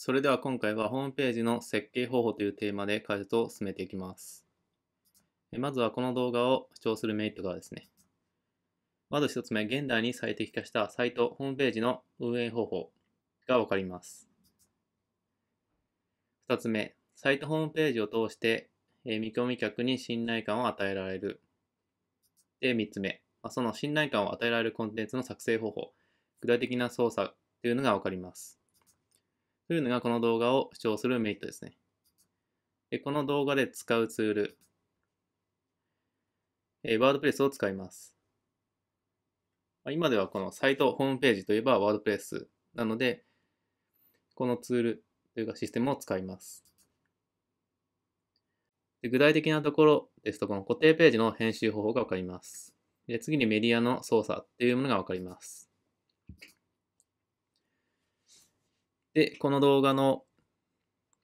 それでは今回はホームページの設計方法というテーマで解説を進めていきます。まずはこの動画を視聴するメリットがですね。まず1つ目、現代に最適化したサイト、ホームページの運営方法がわかります。2つ目、サイトホームページを通して、え見込み客に信頼感を与えられる。で、3つ目、その信頼感を与えられるコンテンツの作成方法、具体的な操作というのがわかります。というのがこの動画を視聴するメリットですね。でこの動画で使うツール、えー、ワードプレスを使います。まあ、今ではこのサイト、ホームページといえばワードプレスなので、このツールというかシステムを使います。で具体的なところですと、この固定ページの編集方法がわかります。で次にメディアの操作っていうものがわかります。で、この動画の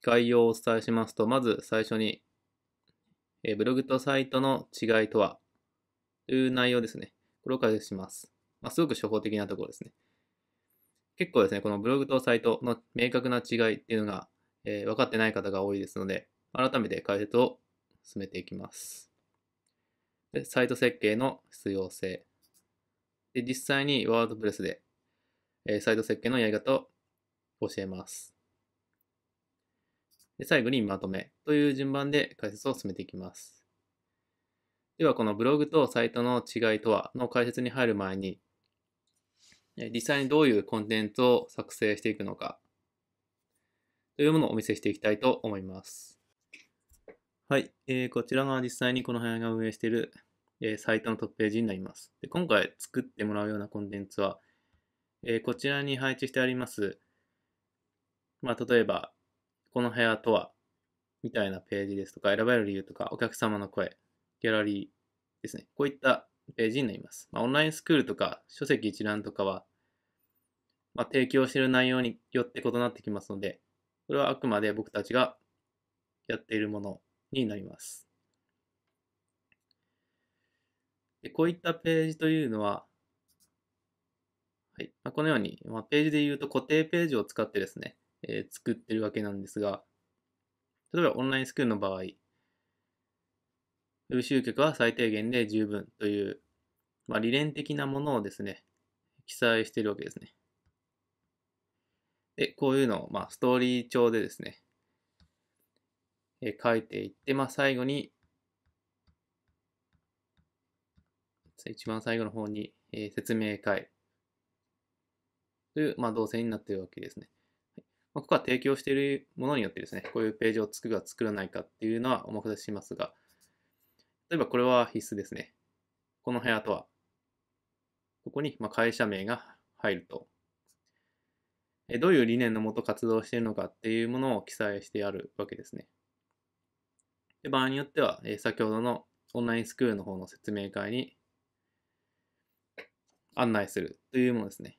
概要をお伝えしますと、まず最初に、えブログとサイトの違いとは、という内容ですね。これを解説します。まあ、すごく初歩的なところですね。結構ですね、このブログとサイトの明確な違いっていうのが、えー、分かってない方が多いですので、改めて解説を進めていきます。でサイト設計の必要性。で実際にワードプレスで、えー、サイト設計のやり方を教えます。で最後にまとめという順番で解説を進めていきます。では、このブログとサイトの違いとはの解説に入る前に、実際にどういうコンテンツを作成していくのかというものをお見せしていきたいと思います。はい、えー、こちらが実際にこの部屋が運営している、えー、サイトのトップページになります。で今回作ってもらうようなコンテンツは、えー、こちらに配置してありますまあ、例えば、この部屋とは、みたいなページですとか、選ばれる理由とか、お客様の声、ギャラリーですね。こういったページになります。まあ、オンラインスクールとか、書籍一覧とかは、まあ、提供している内容によって異なってきますので、これはあくまで僕たちがやっているものになります。でこういったページというのは、はいまあ、このように、まあ、ページで言うと固定ページを使ってですね、えー、作ってるわけなんですが、例えばオンラインスクールの場合、ウェブ集客は最低限で十分という、まあ、理念的なものをですね、記載しているわけですね。で、こういうのを、まあ、ストーリー調でですね、えー、書いていって、まあ、最後に、一番最後の方に、えー、説明会という、まあ、動線になっているわけですね。まあ、ここは提供しているものによってですね、こういうページを作るか作らないかっていうのはお任せしますが、例えばこれは必須ですね。この部屋とは、ここにま会社名が入ると、どういう理念のもと活動しているのかっていうものを記載してあるわけですね。で場合によっては、先ほどのオンラインスクールの方の説明会に案内するというものですね。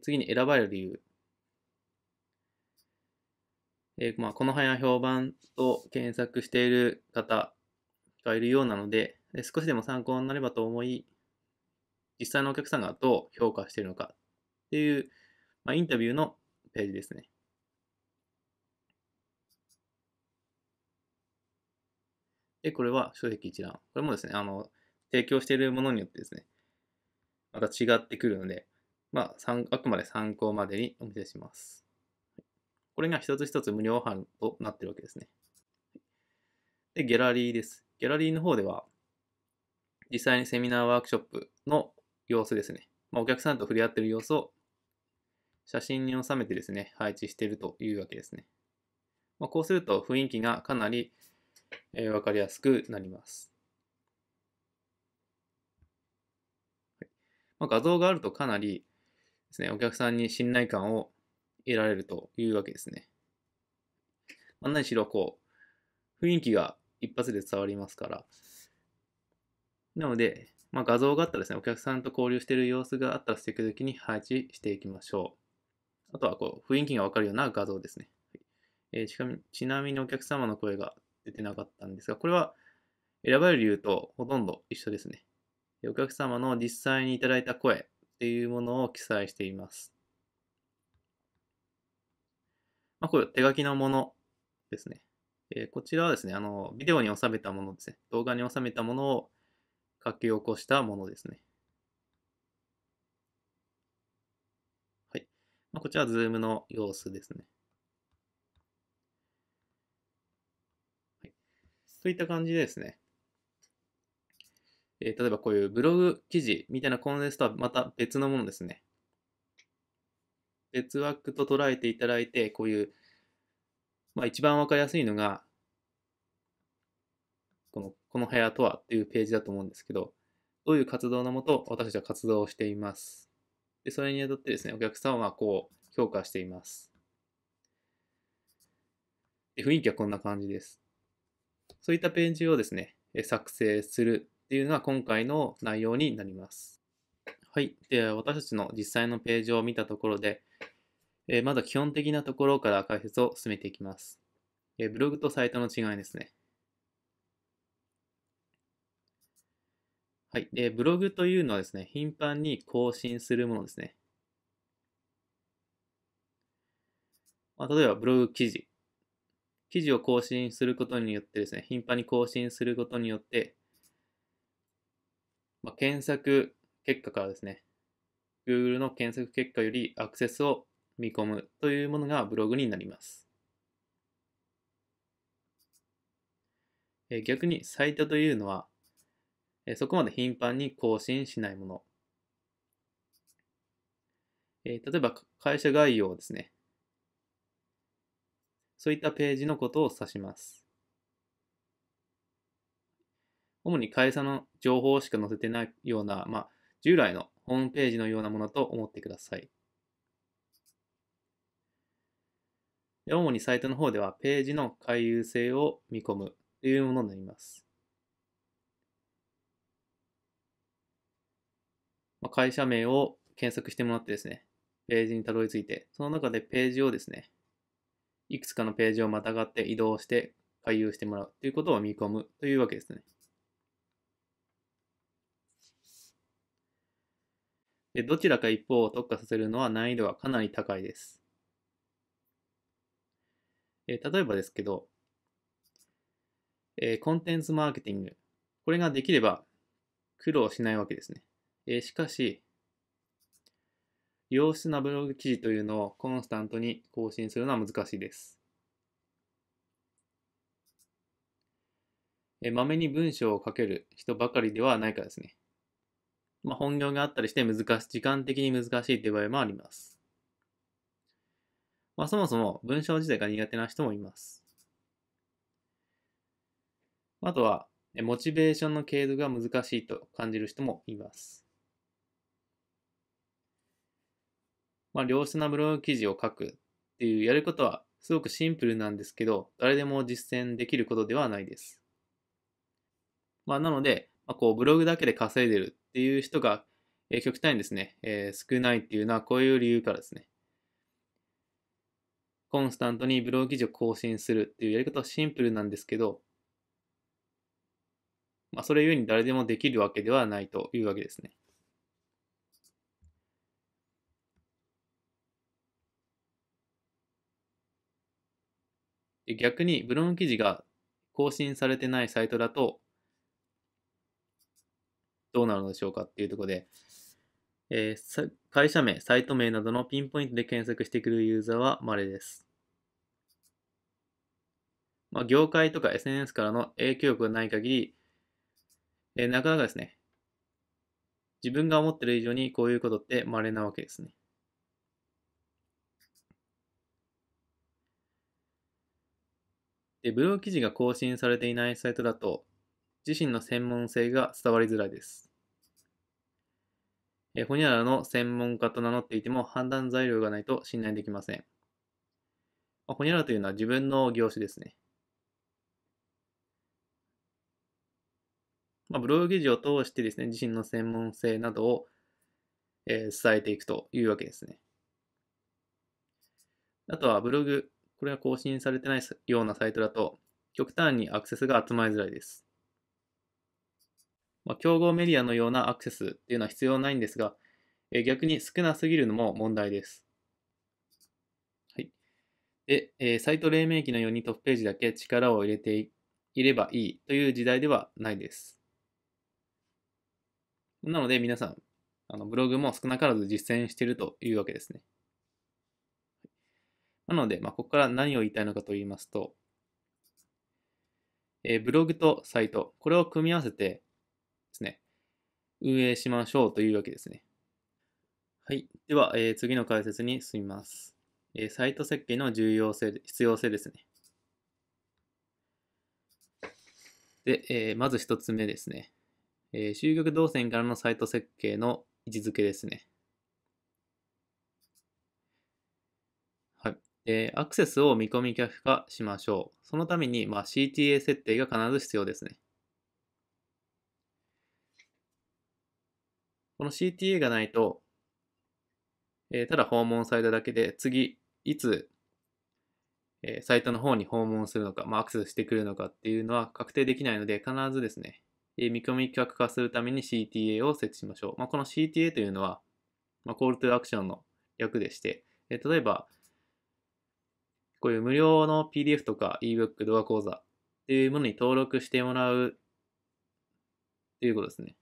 次に選ばれる理由。えー、まあ、この辺は評判と検索している方がいるようなのでで、少しでも参考になればと思い、実際のお客さんがどう評価しているのかっていう、まあ、インタビューのページですね。で、これは書籍一覧。これもですね、あの、提供しているものによってですね、また違ってくるので、まあ、あくまで参考までにお見せします。これが一つ一つ無料版となってるわけですね。で、ギャラリーです。ギャラリーの方では、実際にセミナーワークショップの様子ですね。まあ、お客さんと触れ合ってる様子を写真に収めてですね、配置しているというわけですね。まあ、こうすると雰囲気がかなり、えー、分かりやすくなります。まあ、画像があるとかなりですね、お客さんに信頼感を得られるというわけですね。ま何しろこう、雰囲気が一発で伝わりますから。なので、まあ、画像があったらですね、お客さんと交流している様子があったら積極的に配置していきましょう。あとはこう、雰囲気がわかるような画像ですね。えー、ちなみにお客様の声が出てなかったんですが、これは選ばれる理由とほとんど一緒ですね。お客様の実際にいただいた声っていうものを記載しています。まあ、これ手書きのものですね。えー、こちらはですね、あの、ビデオに収めたものですね。動画に収めたものを書き起こしたものですね。はい。まあ、こちらはズームの様子ですね。はい、といった感じでですね。えー、例えばこういうブログ記事みたいなコンテンツとはまた別のものですね。別枠と捉えていただいて、こういう、まあ一番わかりやすいのが、この、この部屋とはっていうページだと思うんですけど、どういう活動のもと私たちは活動をしています。で、それにあたってですね、お客さんはこう評価しています。で、雰囲気はこんな感じです。そういったページをですね、作成するっていうのが今回の内容になります。はい。では、私たちの実際のページを見たところで、えー、まず基本的なところから解説を進めていきます。えー、ブログとサイトの違いですね。はい。えブログというのはですね、頻繁に更新するものですね。まあ、例えば、ブログ記事。記事を更新することによってですね、頻繁に更新することによって、まあ、検索結果からですね、Google の検索結果よりアクセスを見込むというものがブログになります。逆にサイトというのは、そこまで頻繁に更新しないもの。例えば会社概要ですね。そういったページのことを指します。主に会社の情報しか載せてないような、まあ、従来のホームページのようなものと思ってください。主にサイトの方ではページの回遊性を見込むというものになります。まあ、会社名を検索してもらってですね、ページにたどり着いて、その中でページをですね、いくつかのページをまたがって移動して回遊してもらうということを見込むというわけですね。で、どちらか一方を特化させるのは難易度がかなり高いです。え例えばですけど、えコンテンツマーケティング。これができれば苦労しないわけですね。えしかし、良質なブログ記事というのをコンスタントに更新するのは難しいです。まめに文章を書ける人ばかりではないからですね。まあ、本業があったりして難しい、時間的に難しいという場合もあります。まあ、そもそも文章自体が苦手な人もいます。あとは、モチベーションの継続が難しいと感じる人もいます。まあ、良質なブログ記事を書くっていうやることはすごくシンプルなんですけど、誰でも実践できることではないです。まあ、なので、まあ、こうブログだけで稼いでるっていう人が、えー、極端にですね、えー、少ないっていうのはこういう理由からですね、コンスタントにブログ記事を更新するっていうやり方はシンプルなんですけど、まあ、それゆえに誰でもできるわけではないというわけですね。逆にブログ記事が更新されてないサイトだと、どうなるのでしょうかっていうところで、えー、会社名、サイト名などのピンポイントで検索してくるユーザーは稀です。まあ、業界とか SNS からの影響力がない限り、えー、なかなかですね、自分が思ってる以上にこういうことって稀なわけですね。で、ブログ記事が更新されていないサイトだと、自身の専門性が伝わりづらいです。えほにゃららの専門家と名乗っていても判断材料がないと信頼できません。まあ、ほにゃららというのは自分の業種ですね。まあ、ブログ記事を通してですね、自身の専門性などを、えー、伝えていくというわけですね。あとはブログ、これが更新されてないようなサイトだと、極端にアクセスが集まりづらいです。まあ、競合メディアのようなアクセスっていうのは必要ないんですが、え逆に少なすぎるのも問題です。はい。で、えサイト黎明期のようにトップページだけ力を入れていればいいという時代ではないです。なので皆さん、あのブログも少なからず実践しているというわけですね。なので、まあ、ここから何を言いたいのかと言いますと、えブログとサイト、これを組み合わせて、ですね、運営しましょうというわけですね。はい。では、えー、次の解説に進みます。えー、サイト設計の重要性、必要性ですね。で、えー、まず1つ目ですね。えー、集客動線からのサイト設計の位置づけですね。はい。えー、アクセスを見込み客化しましょう。そのために、まあ、CTA 設定が必ず必要ですね。この CTA がないと、えー、ただ訪問されただけで、次、いつ、えー、サイトの方に訪問するのか、まあ、アクセスしてくるのかっていうのは確定できないので、必ずですね、えー、見込み企画化するために CTA を設置しましょう。まあ、この CTA というのは、まあ、コールトゥーアクションの略でして、えー、例えば、こういう無料の PDF とか ebook 動画講座っていうものに登録してもらうということですね。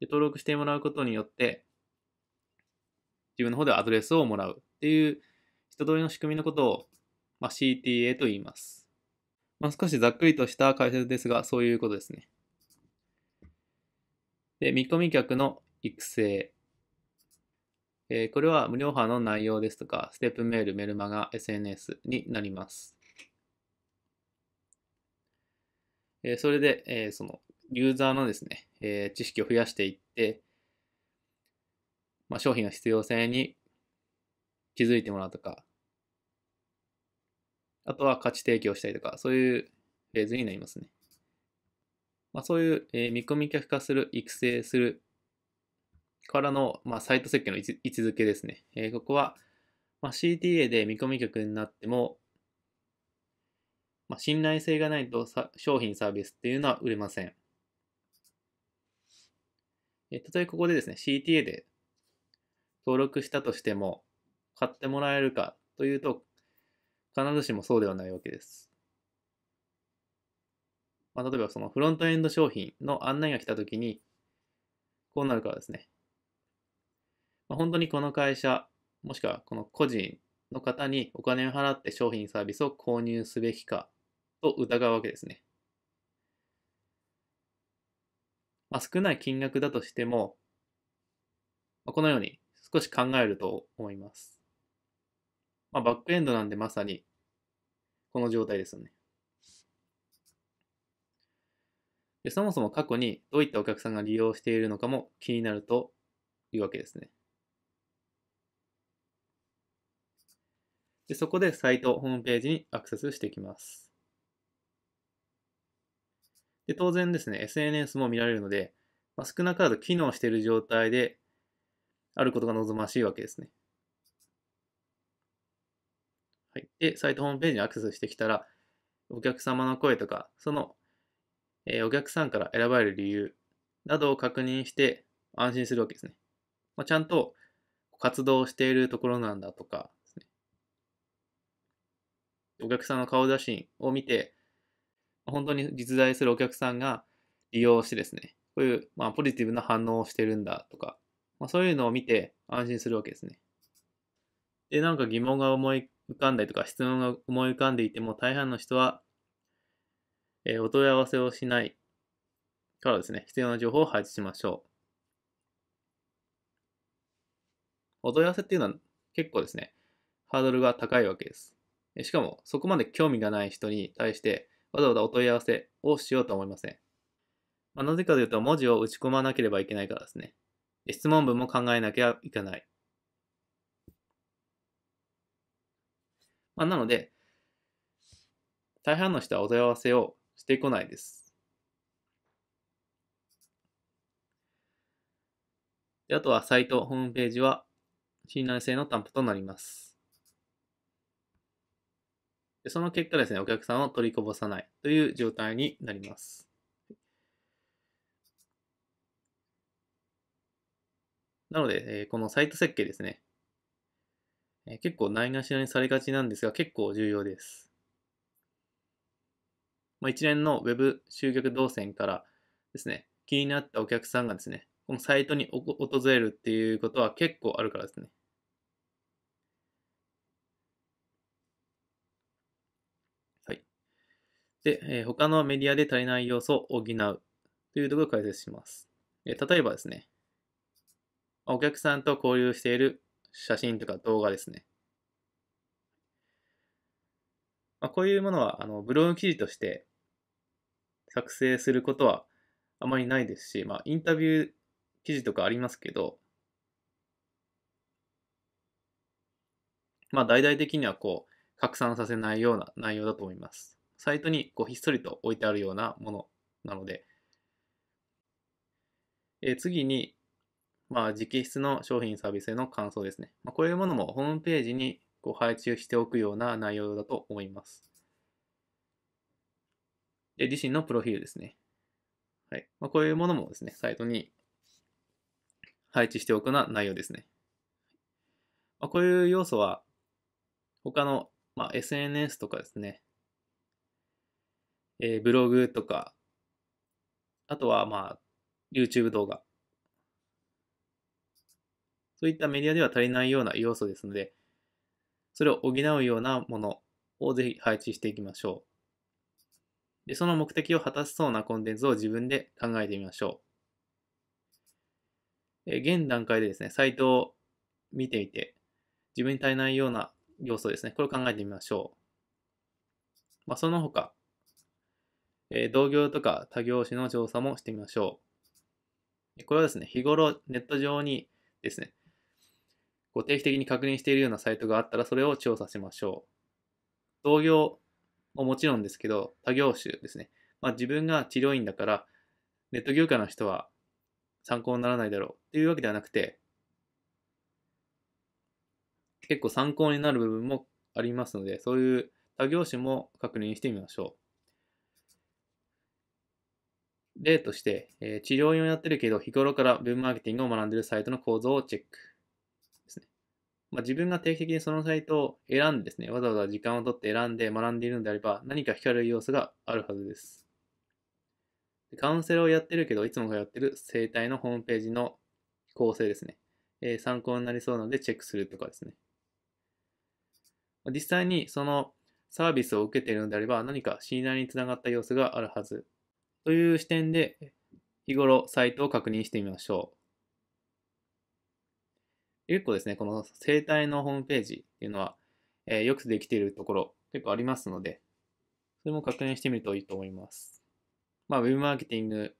で、登録してもらうことによって、自分の方ではアドレスをもらうっていう人通りの仕組みのことを、まあ、CTA と言います。まあ、少しざっくりとした解説ですが、そういうことですね。で、見込み客の育成。えー、これは無料派の内容ですとか、ステップメール、メルマガ、SNS になります。えー、それで、えー、そのユーザーのですね、えー、知識を増やしていって、まあ、商品の必要性に気づいてもらうとか、あとは価値提供したりとか、そういうフェーズになりますね。まあ、そういう、えー、見込み客化する、育成するからの、まあ、サイト設計の位置づけですね。えー、ここは、まあ、CTA で見込み客になっても、まあ、信頼性がないと商品サービスっていうのは売れません。えたとえここでですね、CTA で登録したとしても、買ってもらえるかというと、必ずしもそうではないわけです。まあ、例えばそのフロントエンド商品の案内が来たときに、こうなるからですね。まあ、本当にこの会社、もしくはこの個人の方にお金を払って商品サービスを購入すべきかと疑うわけですね。まあ、少ない金額だとしても、まあ、このように少し考えると思います。まあ、バックエンドなんでまさにこの状態ですよね。でそもそも過去にどういったお客さんが利用しているのかも気になるというわけですね。でそこでサイト、ホームページにアクセスしていきます。で、当然ですね、SNS も見られるので、まあ、少なからず機能している状態であることが望ましいわけですね。はい。で、サイトホームページにアクセスしてきたら、お客様の声とか、その、えー、お客さんから選ばれる理由などを確認して安心するわけですね。まあ、ちゃんと活動しているところなんだとか、ね、お客さんの顔写真を見て、本当に実在するお客さんが利用してですね、こういう、まあ、ポジティブな反応をしてるんだとか、まあ、そういうのを見て安心するわけですね。で、なんか疑問が思い浮かんだりとか、質問が思い浮かんでいても、大半の人は、えー、お問い合わせをしないからですね、必要な情報を配置しましょう。お問い合わせっていうのは結構ですね、ハードルが高いわけです。しかも、そこまで興味がない人に対して、わざわざお問い合わせをしようと思いません。まあ、なぜかというと、文字を打ち込まなければいけないからですね。質問文も考えなきゃいけない。まあ、なので、大半の人はお問い合わせをしてこないです。であとはサイト、ホームページは信頼性の担保となります。でその結果ですね、お客さんを取りこぼさないという状態になります。なので、えこのサイト設計ですね、え結構ないがしろにされがちなんですが、結構重要です。まあ、一連の Web 集客動線からですね、気になったお客さんがですね、このサイトに訪れるっていうことは結構あるからですね。で、えー、他のメディアで足りない要素を補うというところを解説します。えー、例えばですね、お客さんと交流している写真とか動画ですね。まあ、こういうものはあのブログ記事として作成することはあまりないですし、まあ、インタビュー記事とかありますけど、まあ、大々的にはこう拡散させないような内容だと思います。サイトにこうひっそりと置いてあるようなものなので、え次に、まあ、直筆の商品サービスへの感想ですね。まあ、こういうものもホームページにこう配置しておくような内容だと思います。で自身のプロフィールですね。はいまあ、こういうものもですね、サイトに配置しておくような内容ですね。まあ、こういう要素は他の、まあ、SNS とかですね、えー、ブログとか、あとはまあ、YouTube 動画。そういったメディアでは足りないような要素ですので、それを補うようなものをぜひ配置していきましょう。で、その目的を果たしそうなコンテンツを自分で考えてみましょう。え現段階でですね、サイトを見てみて、自分に足りないような要素ですね、これを考えてみましょう。まあ、その他、え同業とか他業種の調査もしてみましょう。これはですね、日頃ネット上にですね、こう定期的に確認しているようなサイトがあったらそれを調査しましょう。同業ももちろんですけど、他業種ですね。まあ、自分が治療院だから、ネット業界の人は参考にならないだろうというわけではなくて、結構参考になる部分もありますので、そういう他業種も確認してみましょう。例として、えー、治療院をやってるけど、日頃から文マーケティングを学んでるサイトの構造をチェックですね。まあ、自分が定期的にそのサイトを選んでですね、わざわざ時間を取って選んで学んでいるのであれば、何か光る要素があるはずです。カウンセラーをやってるけど、いつも通ってる生体のホームページの構成ですね。えー、参考になりそうなのでチェックするとかですね。実際にそのサービスを受けているのであれば、何か信頼につながった様子があるはずという視点で日頃サイトを確認してみましょう。結構ですね、この生態のホームページっていうのは、えー、よくできているところ結構ありますので、それも確認してみるといいと思います。まあ、ウェブマーケティング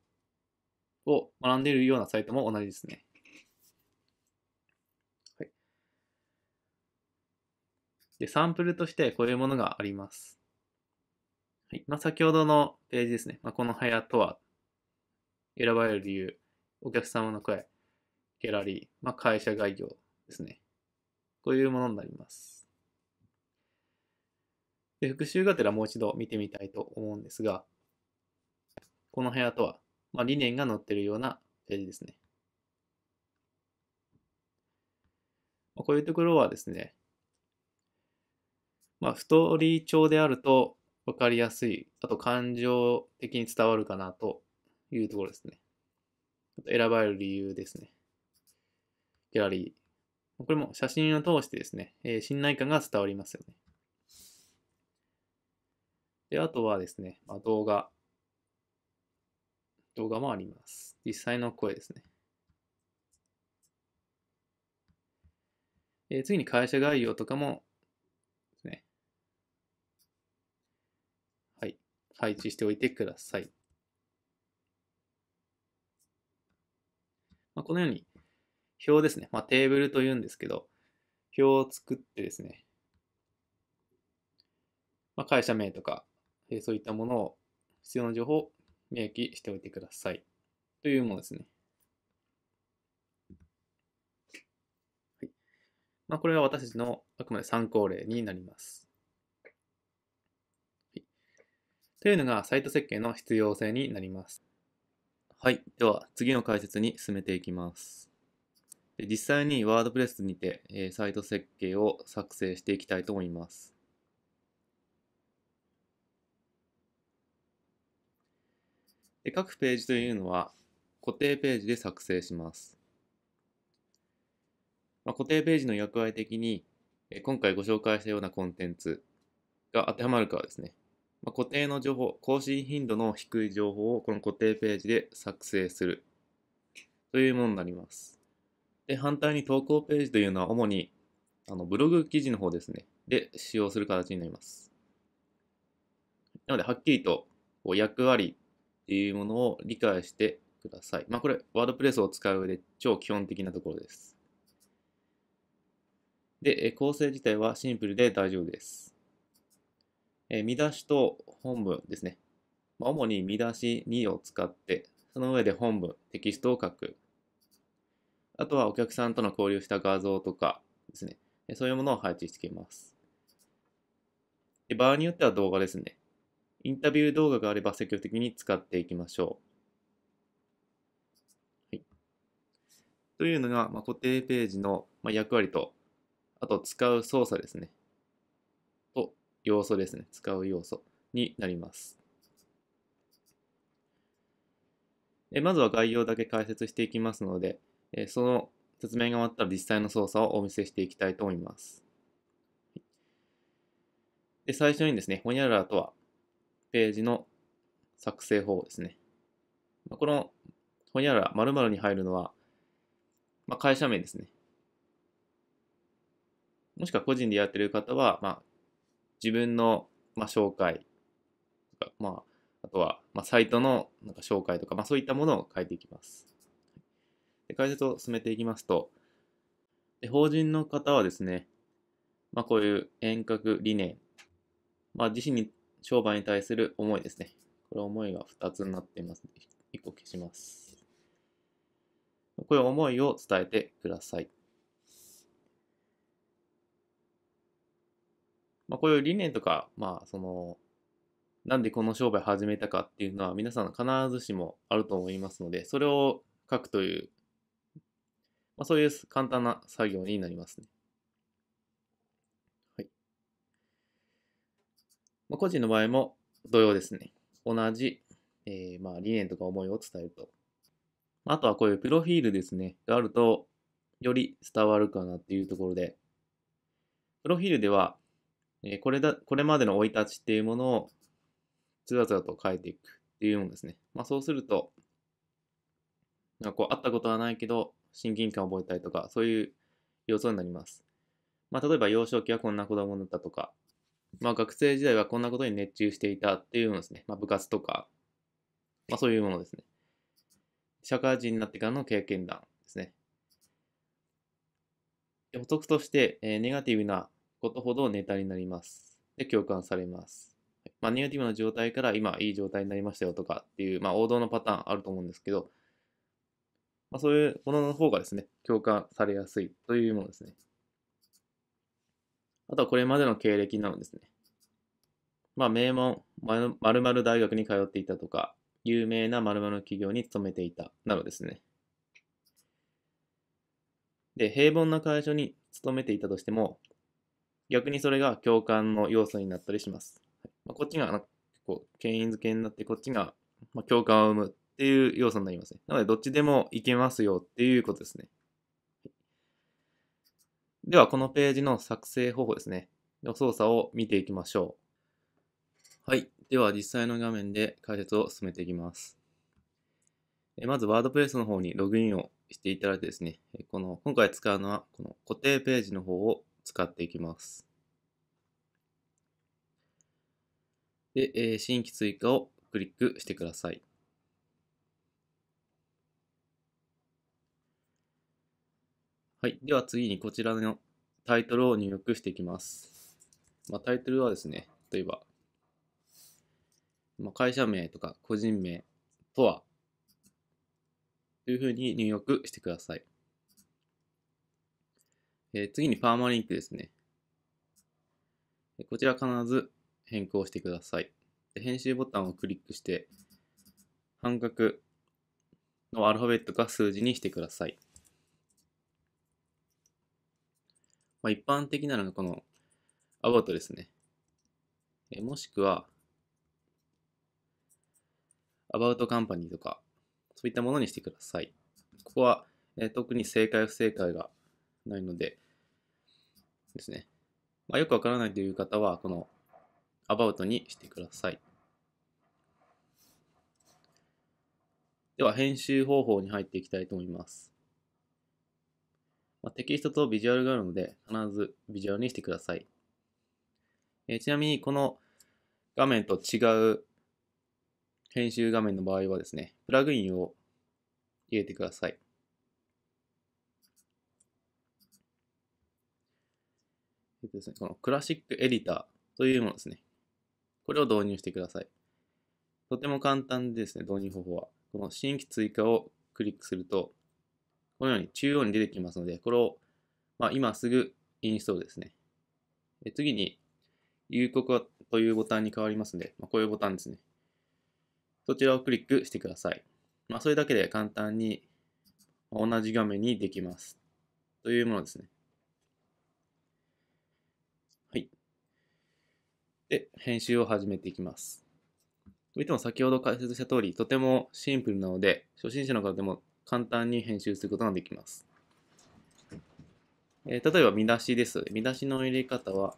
を学んでいるようなサイトも同じですね。はい、でサンプルとしてこういうものがあります。はい。まあ、先ほどのページですね。まあ、この屋とは、選ばれる理由、お客様の声、ギャラリー、まあ、会社概要ですね。こういうものになります。で復習がてらもう一度見てみたいと思うんですが、この部屋とは、まあ、理念が載っているようなページですね。まあ、こういうところはですね、まあ、ストーリー調であると、分かりやすい、あと感情的に伝わるかなというところですね。選ばれる理由ですね。ギャラリー。これも写真を通してですね、えー、信頼感が伝わりますよね。で、あとはですね、まあ、動画。動画もあります。実際の声ですね。えー、次に会社概要とかも配置しておいてください。まあ、このように表ですね、まあ、テーブルというんですけど、表を作ってですね、まあ、会社名とか、えそういったものを必要な情報を明記しておいてくださいというものですね。はいまあ、これは私たちのあくまで参考例になります。というのがサイト設計の必要性になります。はい。では、次の解説に進めていきます。で実際に WordPress にて、えサイト設計を作成していきたいと思います。で各ページというのは固定ページで作成します。まあ、固定ページの役割的に今回ご紹介したようなコンテンツが当てはまるかですね。まあ、固定の情報、更新頻度の低い情報をこの固定ページで作成するというものになります。で、反対に投稿ページというのは主にあのブログ記事の方ですね、で使用する形になります。なので、はっきりと役割っていうものを理解してください。まあ、これ、ワードプレスを使う上で超基本的なところです。で、構成自体はシンプルで大丈夫です。えー、見出しと本文ですね。主に見出し2を使って、その上で本文、テキストを書く。あとはお客さんとの交流した画像とかですね。そういうものを配置しています。で場合によっては動画ですね。インタビュー動画があれば積極的に使っていきましょう。はい、というのが、まあ、固定ページの役割と、あと使う操作ですね。要素ですね。使う要素になります。えまずは概要だけ解説していきますので、えその説明が終わったら実際の操作をお見せしていきたいと思います。で最初にですね、ホニャララとはページの作成方法ですね。このホニャララ、○○に入るのは、まあ、会社名ですね。もしくは個人でやってる方は、まあ、自分の、まあ、紹介とか、まあ、あとは、まあ、サイトのなんか紹介とか、まあ、そういったものを書いていきます。で解説を進めていきますと、で法人の方はですね、まあ、こういう遠隔理念、まあ、自身に商売に対する思いですね。これ思いが2つになっています1個消します。こういう思いを伝えてください。まあ、こういう理念とか、まあ、その、なんでこの商売始めたかっていうのは皆さん必ずしもあると思いますので、それを書くという、まあ、そういう簡単な作業になりますね。はい。まあ、個人の場合も同様ですね。同じ、えー、まあ理念とか思いを伝えると。あとはこういうプロフィールですね、があると、より伝わるかなっていうところで、プロフィールでは、えこれだ、これまでの生い立ちっていうものを、つらつらと変えていくっていうものですね。まあそうすると、なんかこう、会ったことはないけど、親近感を覚えたりとか、そういう要素になります。まあ例えば幼少期はこんな子供だったとか、まあ学生時代はこんなことに熱中していたっていうのですね。まあ部活とか、まあそういうものですね。社会人になってからの経験談ですね。補足として、えー、ネガティブなことほどネタになります。で、共感されます。まあ、ネガティブな状態から今いい状態になりましたよとかっていう、まあ、王道のパターンあると思うんですけど、まあ、そういうものの方がですね、共感されやすいというものですね。あとはこれまでの経歴なのですね。まあ、名門、〇〇大学に通っていたとか、有名な〇〇企業に勤めていたなどですね。で、平凡な会社に勤めていたとしても、逆にそれが共感の要素になったりします。まあ、こっちが結構牽引付けになって、こっちがま共感を生むっていう要素になりますね。なので、どっちでもいけますよっていうことですね。では、このページの作成方法ですね。の操作を見ていきましょう。はい。では、実際の画面で解説を進めていきます。まず、ワードプレスの方にログインをしていただいてですね、この今回使うのは、この固定ページの方を使っていきます。で、えー、新規追加をクリックしてください。はい。では次にこちらのタイトルを入力していきます。まあ、タイトルはですね、例えば、まあ、会社名とか個人名とはというふうに入力してください。え次にパーマリンクですね。こちら必ず変更してください。編集ボタンをクリックして、半角のアルファベットか数字にしてください。まあ、一般的なのがこのアバウトですね。えもしくはアバウトカンパニーとか、そういったものにしてください。ここは、え特に正解不正解がないので、ですね。まあ、よくわからないという方は、この about にしてください。では、編集方法に入っていきたいと思います。まあ、テキストとビジュアルがあるので、必ずビジュアルにしてください。えー、ちなみに、この画面と違う編集画面の場合はですね、プラグインを入れてください。っとですね、このクラシックエディターというものですね。これを導入してください。とても簡単ですね、導入方法は。この新規追加をクリックすると、このように中央に出てきますので、これを、まあ、今すぐインストールですね。で次に、入国というボタンに変わりますので、まあ、こういうボタンですね。そちらをクリックしてください。まあ、それだけで簡単に同じ画面にできます。というものですね。で、編集を始めていきます。といっても先ほど解説した通り、とてもシンプルなので、初心者の方でも簡単に編集することができます。えー、例えば見出しです。見出しの入れ方は、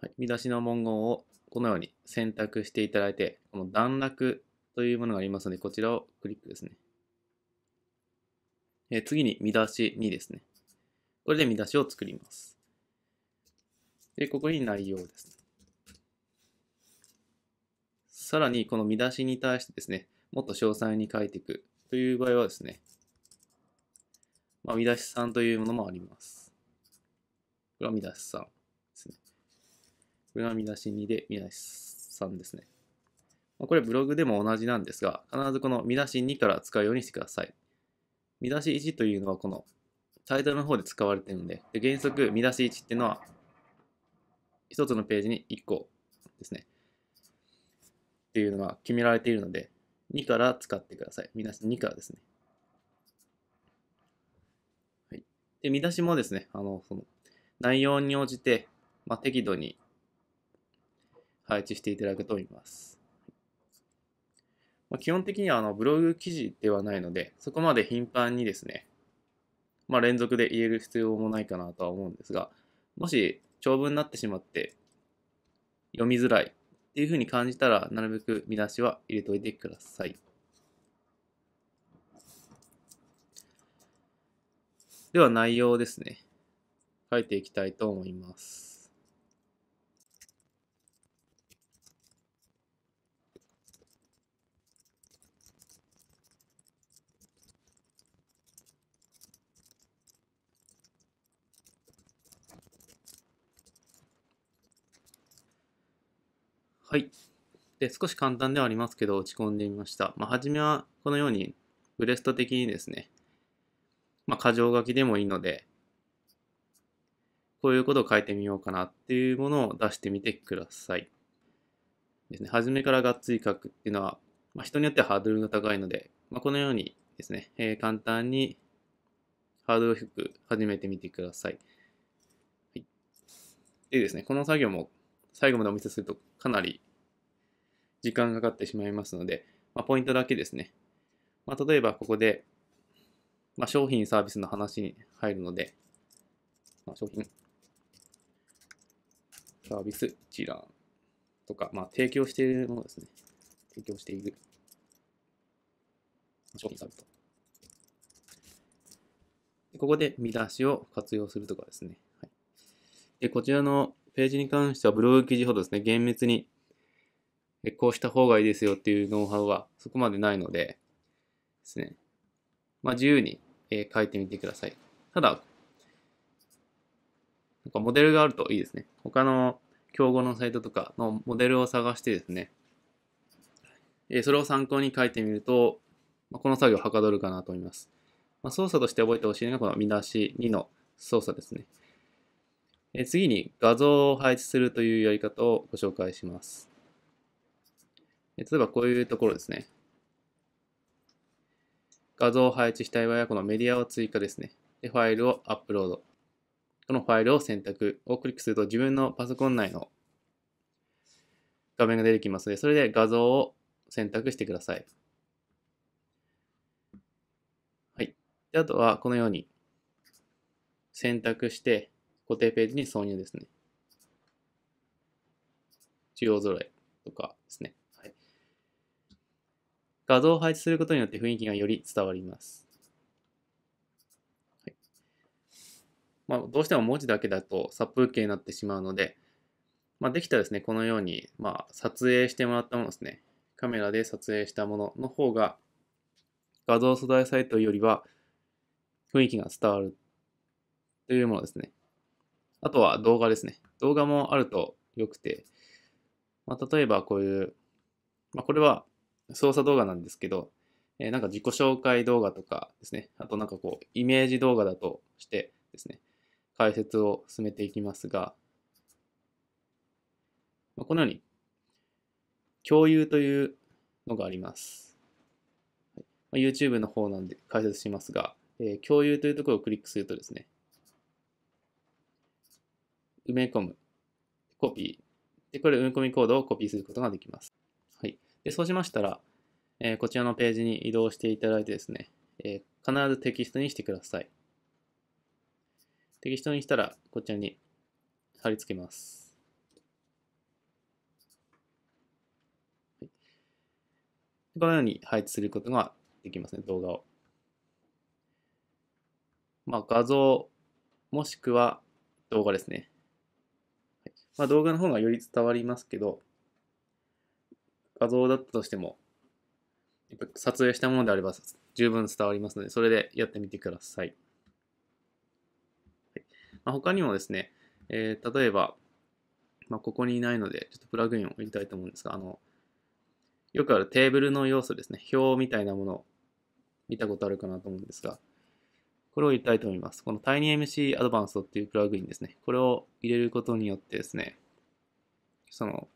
はい、見出しの文言をこのように選択していただいて、この段落というものがありますので、こちらをクリックですね。え次に見出し2ですね。これで見出しを作ります。で、ここに内容ですね。さらに、この見出しに対してですね、もっと詳細に書いていくという場合はですね、まあ、見出し3というものもあります。これは見出し3ですね。これが見出し2で見出し3ですね。これブログでも同じなんですが、必ずこの見出し2から使うようにしてください。見出し1というのはこのタイトルの方で使われてるんで、で原則見出し1っていうのは1つのページに1個ですね。っていうのが決められているので、2から使ってください。見出し2からですね。はい、で見出しもですね、あのその内容に応じて、まあ、適度に配置していただくと思います。まあ、基本的にはあのブログ記事ではないので、そこまで頻繁にですね、まあ、連続で言える必要もないかなとは思うんですが、もし長文になってしまって読みづらいっていうふうに感じたら、なるべく見出しは入れておいてください。では内容ですね。書いていきたいと思います。はい。で、少し簡単ではありますけど、打ち込んでみました。まあ、初めはこのように、ブレスト的にですね、まあ、箇条書きでもいいので、こういうことを書いてみようかなっていうものを出してみてください。ですね、初めからがっつり書くっていうのは、まあ、人によってはハードルが高いので、まあ、このようにですね、えー、簡単にハードルを低く始めてみてください。はい、でですね、この作業も最後までお見せするとかなり時間がかかってしまいますので、まあ、ポイントだけですね。まあ、例えばここで、まあ、商品サービスの話に入るので、まあ、商品サービス一覧とか、まあ、提供しているものですね。提供している商品サービスと。ここで見出しを活用するとかですね。はい、でこちらのページに関してはブログ記事ほどですね、厳密にこうした方がいいですよっていうノウハウはそこまでないのでですね、まあ自由に書いてみてください。ただ、なんかモデルがあるといいですね。他の競合のサイトとかのモデルを探してですね、それを参考に書いてみると、この作業はかどるかなと思います。まあ、操作として覚えてほしいのがこの見出し2の操作ですね。次に画像を配置するというやり方をご紹介します。例えばこういうところですね。画像を配置したい場合はこのメディアを追加ですね。で、ファイルをアップロード。このファイルを選択をクリックすると自分のパソコン内の画面が出てきますので、それで画像を選択してください。はい。であとはこのように選択して、固定ページに挿入ですね。中央揃えとかですね。はい、画像を配置することによって雰囲気がより伝わります。はいまあ、どうしても文字だけだと殺風景になってしまうので、まあ、できたらですね、このように、まあ、撮影してもらったものですね。カメラで撮影したものの方が、画像素材サイトよりは雰囲気が伝わるというものですね。あとは動画ですね。動画もあると良くて、まあ、例えばこういう、まあ、これは操作動画なんですけど、えー、なんか自己紹介動画とかですね、あとなんかこう、イメージ動画だとしてですね、解説を進めていきますが、まあ、このように、共有というのがあります。まあ、YouTube の方なんで解説しますが、えー、共有というところをクリックするとですね、埋め込む。コピー。で、これ埋め込みコードをコピーすることができます。はい。で、そうしましたら、えー、こちらのページに移動していただいてですね、えー、必ずテキストにしてください。テキストにしたら、こちらに貼り付けます。はい、このように配置することができますね、動画を。まあ、画像、もしくは動画ですね。まあ、動画の方がより伝わりますけど、画像だったとしても、やっぱ撮影したものであれば十分伝わりますので、それでやってみてください。はいまあ、他にもですね、えー、例えば、まあ、ここにいないので、ちょっとプラグインを入れたいと思うんですが、あの、よくあるテーブルの要素ですね、表みたいなもの、見たことあるかなと思うんですが、これを入れたいと思います。この TinyMC Advanced っていうプラグインですね。これを入れることによってですね、その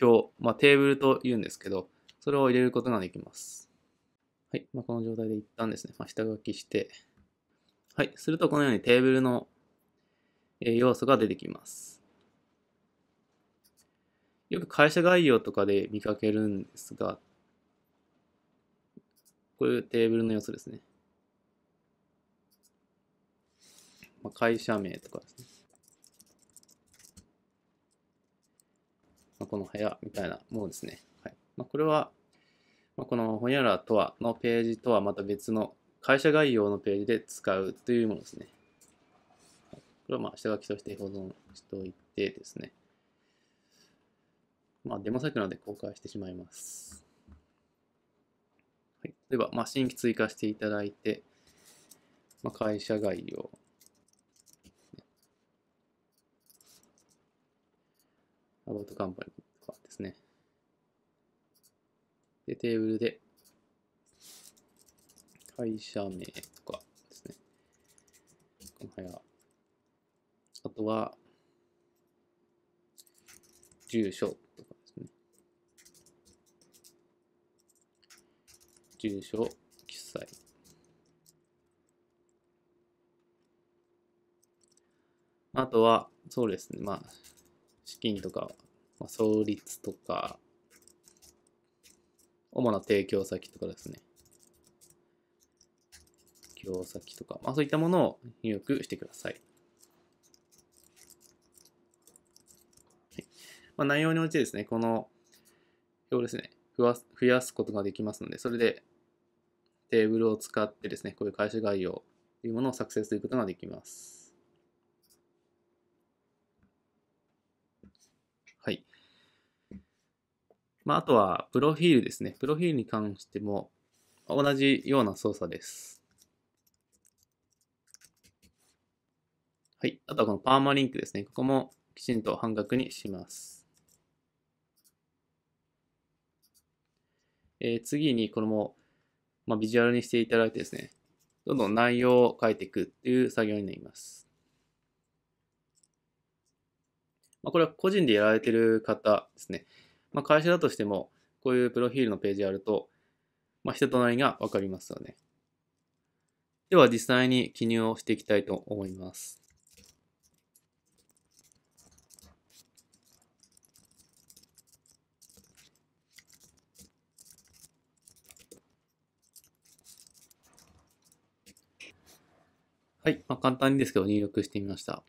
表、まあ、テーブルと言うんですけど、それを入れることができます。はい。まあ、この状態で一旦ですね、まあ、下書きして、はい。するとこのようにテーブルの要素が出てきます。よく会社概要とかで見かけるんですが、こういうテーブルの要素ですね。まあ、会社名とかですね。まあ、この部屋みたいなものですね。はいまあ、これは、まあ、このほにゃらとはのページとはまた別の会社概要のページで使うというものですね。これはまあ下書きとして保存しておいてですね。まあ、デモサイトなので公開してしまいます。はい、では、まあ、新規追加していただいて、まあ、会社概要。about c o m とかですね。で、テーブルで、会社名とかですね。この辺は。あとは、住所とかですね。住所、記載。あとは、そうですね。まあ、資金とか、まあ、創立とか、主な提供先とかですね。提供先とか、まあそういったものを入力してください。はい、まあ、内容に応じてですね、この表ですね、増やすことができますので、それでテーブルを使ってですね、こういう会社概要というものを作成することができます。まあ、あとは、プロフィールですね。プロフィールに関しても、同じような操作です。はい。あとはこのパーマリンクですね。ここもきちんと半額にします。えー、次に、これも、まあ、ビジュアルにしていただいてですね、どんどん内容を書いていくっていう作業になります。まあ、これは個人でやられてる方ですね。まあ、会社だとしても、こういうプロフィールのページあると、まあ、人となりがわかりますよね。では実際に記入をしていきたいと思います。はい、まあ、簡単にですけど入力してみました。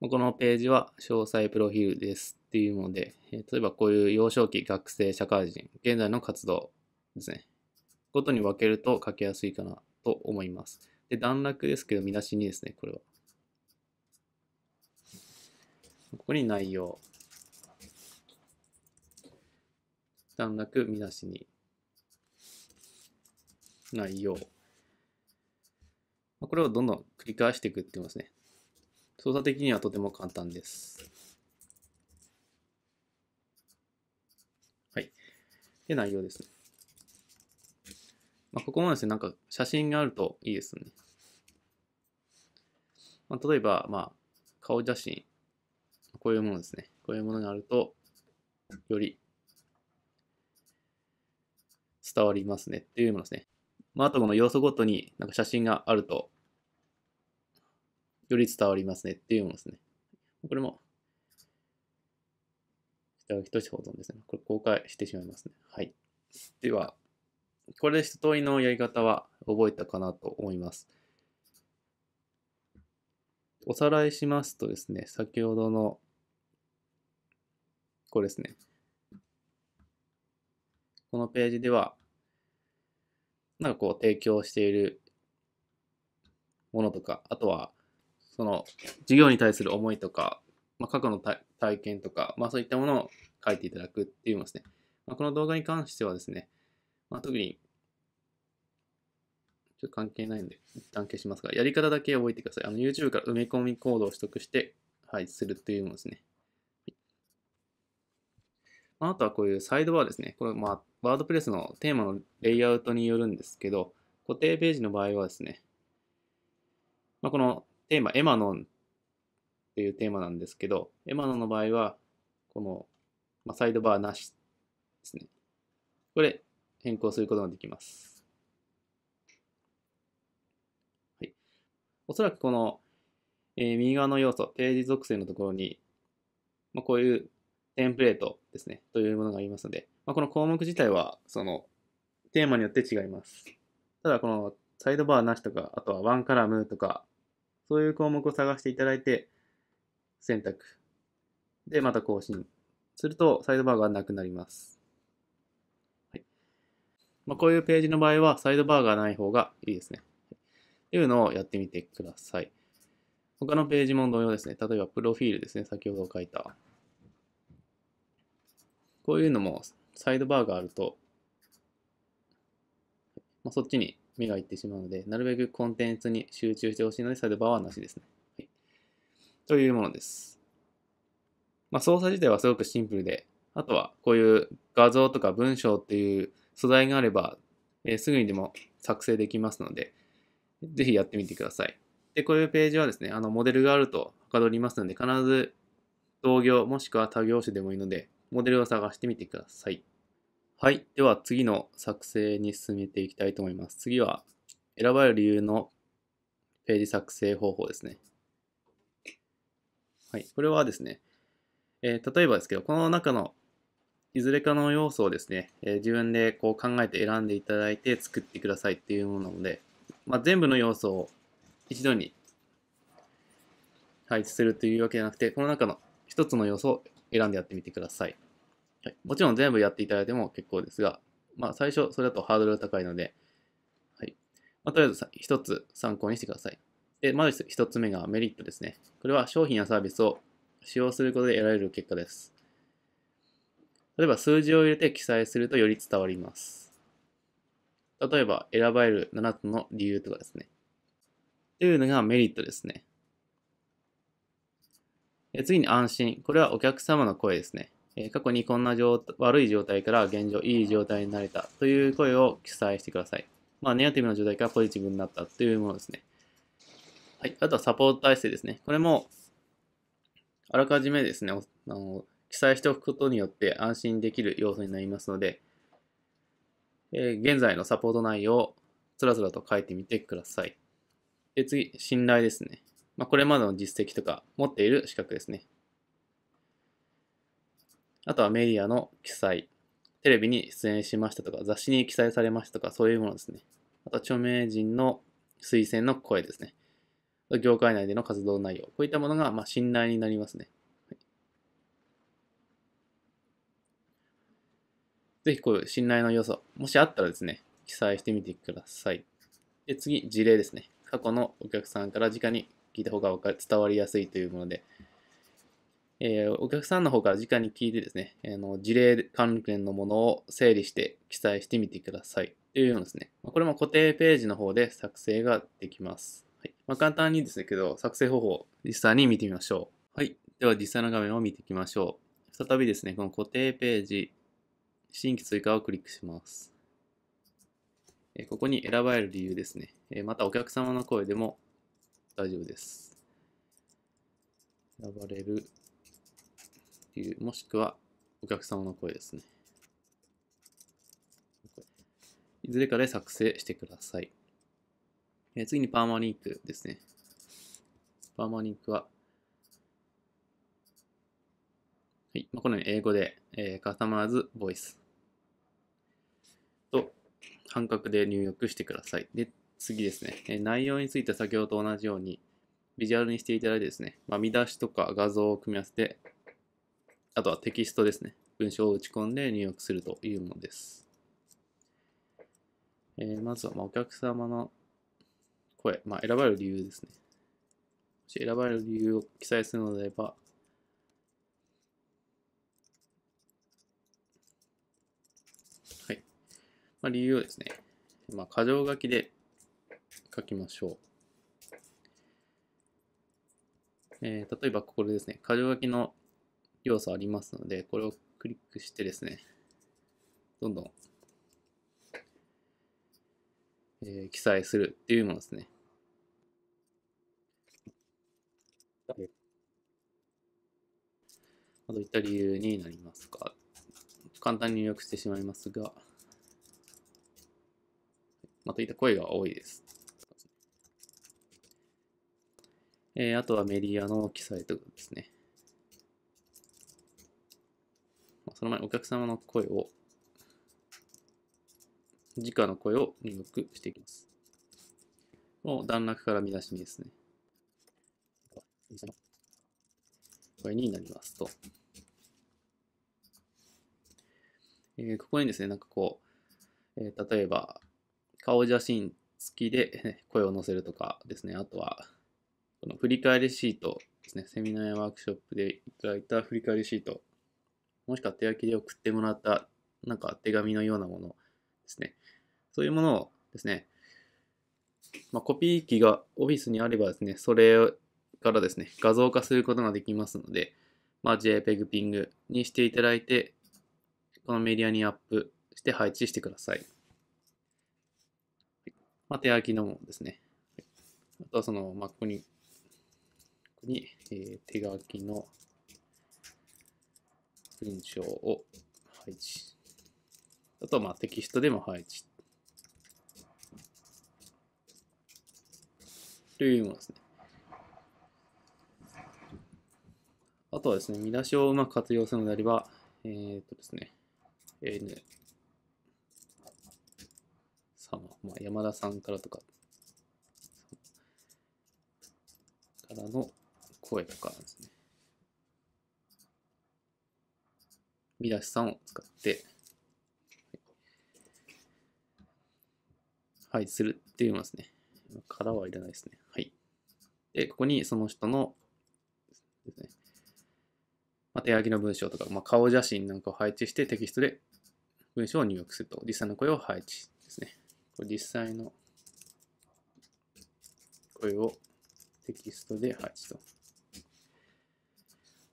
このページは詳細プロフィールです。っていうので、え例えばこういう幼少期、学生、社会人、現在の活動ですね。ごとに分けると書きやすいかなと思います。で、段落ですけど、見出しにですね、これは。ここに内容。段落、見出しに。内容。これをどんどん繰り返していくって言いますね。操作的にはとても簡単です。で内容ですね。まあ、ここもですね、なんか写真があるといいですね。まあ、例えば、まあ、顔写真、こういうものですね。こういうものがあると、より伝わりますねっていうものですね。まあ、あとこの要素ごとになんか写真があると、より伝わりますねっていうものですね。これも下書きとし保存ですね。これ公開してしまいますね。はい。では、これで一通りのやり方は覚えたかなと思います。おさらいしますとですね、先ほどの、これですね。このページでは、なんかこう提供しているものとか、あとは、その事業に対する思いとか、まあ、過去の体験とか、まあそういったものを書いていただくっていうもですね。まあ、この動画に関してはですね、まあ、特に、ちょっと関係ないんで、一旦消しますが、やり方だけ覚えてください。あの YouTube から埋め込みコードを取得して、はい、するというものですね。あとはこういうサイドバーですね。これ、まあ、ワードプレスのテーマのレイアウトによるんですけど、固定ページの場合はですね、まあ、このテーマ、エマノンというテーマなんですけど、エマノの場合は、この、まあ、サイドバーなしですね。これ、変更することができます。はい。おそらくこの、えー、右側の要素、ページ属性のところに、まあ、こういうテンプレートですね、というものがありますので、まあ、この項目自体は、その、テーマによって違います。ただ、このサイドバーなしとか、あとはワンカラムとか、そういう項目を探していただいて、選択。で、また更新。すると、サイドバーがなくなります。はい。まあ、こういうページの場合は、サイドバーがない方がいいですね。というのをやってみてください。他のページも同様ですね。例えば、プロフィールですね。先ほど書いた。こういうのも、サイドバーがあると、まあ、そっちに目がいってしまうので、なるべくコンテンツに集中してほしいので、サイドバーはなしですね。というものです。まあ、操作自体はすごくシンプルで、あとはこういう画像とか文章っていう素材があれば、えー、すぐにでも作成できますので、ぜひやってみてください。で、こういうページはですね、あのモデルがあるとはかどりますので、必ず同業もしくは他業種でもいいので、モデルを探してみてください。はい。では次の作成に進めていきたいと思います。次は選ばれる理由のページ作成方法ですね。はい、これはですね、えー、例えばですけど、この中のいずれかの要素をですね、えー、自分でこう考えて選んでいただいて作ってくださいっていうものなので、まあ、全部の要素を一度に配置するというわけじゃなくて、この中の一つの要素を選んでやってみてください。はい、もちろん全部やっていただいても結構ですが、まあ、最初それだとハードルが高いので、はいまあ、とりあえず一つ参考にしてください。で、まず1つ目がメリットですね。これは商品やサービスを使用することで得られる結果です。例えば数字を入れて記載するとより伝わります。例えば選ばれる7つの理由とかですね。というのがメリットですね。次に安心。これはお客様の声ですね。過去にこんな状悪い状態から現状いい状態になれたという声を記載してください。まあ、ネガティブな状態からポジティブになったというものですね。はい。あとはサポート体制ですね。これも、あらかじめですね、あの記載しておくことによって安心できる要素になりますので、えー、現在のサポート内容をつらつらと書いてみてください。で次、信頼ですね。まあ、これまでの実績とか持っている資格ですね。あとはメディアの記載。テレビに出演しましたとか、雑誌に記載されましたとか、そういうものですね。あと、著名人の推薦の声ですね。業界内での活動内容、こういったものが、まあ、信頼になりますね。ぜひこういう信頼の要素、もしあったらですね、記載してみてください。で次、事例ですね。過去のお客さんから直に聞いた方が伝わりやすいというもので、えー、お客さんの方から直に聞いてですね、えー、の事例関連のものを整理して記載してみてくださいというようなですね、これも固定ページの方で作成ができます。まあ、簡単にですけど、作成方法、実際に見てみましょう。はい。では、実際の画面を見ていきましょう。再びですね、この固定ページ、新規追加をクリックします。ここに選ばれる理由ですね。また、お客様の声でも大丈夫です。選ばれる理由、もしくは、お客様の声ですね。いずれかで作成してください。えー、次にパーマリンクですね。パーマリンクは、はい、まあ、このように英語で、えー、c u s t o m e r と、半角で入力してください。で、次ですね、えー、内容について先ほどと同じように、ビジュアルにしていただいてですね、まあ、見出しとか画像を組み合わせて、あとはテキストですね、文章を打ち込んで入力するというものです。えー、まずは、お客様のれ、まあ、選ばれる理由ですね。もし選ばれる理由を記載するのであれば、はい。まあ、理由をですね、まあ、箇条書きで書きましょう。えー、例えばここでですね、箇条書きの要素ありますので、これをクリックしてですね、どんどん、えー、記載するっていうものですね。まあ、どういった理由になりますか。簡単に入力してしまいますが、まあ、といった声が多いです。えー、あとはメディアの記載とかですね。その前、お客様の声を、直の声を入力していきます。もう段落から見出しにですね。これになりますと。えここにですね、なんかこう、え例えば、顔写真付きで声を載せるとかですね、あとは、この振り返りシートですね、セミナーやワークショップでいただいた振り返りシート、もしくは手書きで送ってもらった、なんか手紙のようなものですね、そういうものをですね、まあ、コピー機がオフィスにあればですね、それからですね、画像化することができますので、まあ、JPEG ピングにしていただいて、このメディアにアップして配置してください。まあ、手書きのものですね。あとはその、まあ、ここに、ここに、えー、手書きの文章を配置。あとはまあテキストでも配置。というものですね。あとはですね、見出しをうまく活用するのであれば、えっ、とですね、n 様、まあ、山田さんからとか、からの声とかですね、見出しさんを使って、はい、するって言いますね。からはいらないですね。はい。で、ここにその人のですね、まあ、手書きの文章とか、まあ、顔写真なんかを配置してテキストで文章を入力すると、実際の声を配置ですね。これ実際の声をテキストで配置と。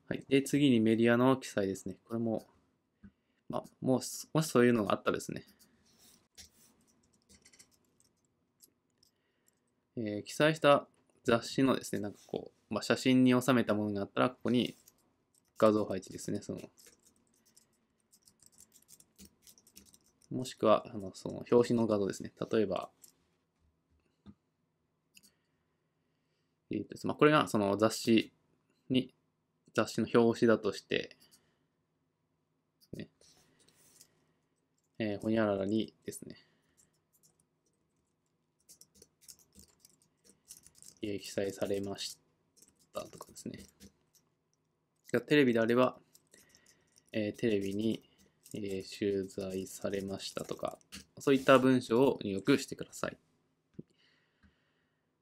はい。で、次にメディアの記載ですね。これも、まあ、もう、もしそういうのがあったらですね。えー、記載した雑誌のですね、なんかこう、まあ、写真に収めたものがあったら、ここに画像配置ですね、その。もしくは、あのその表紙の画像ですね。例えば、えーとまあ、これがその雑誌に、雑誌の表紙だとして、ね、えー、ほにゃららにですね、記載されましたとかですね。が、テレビであれば、えー、テレビに、えー、取材されましたとか、そういった文章を入力してください。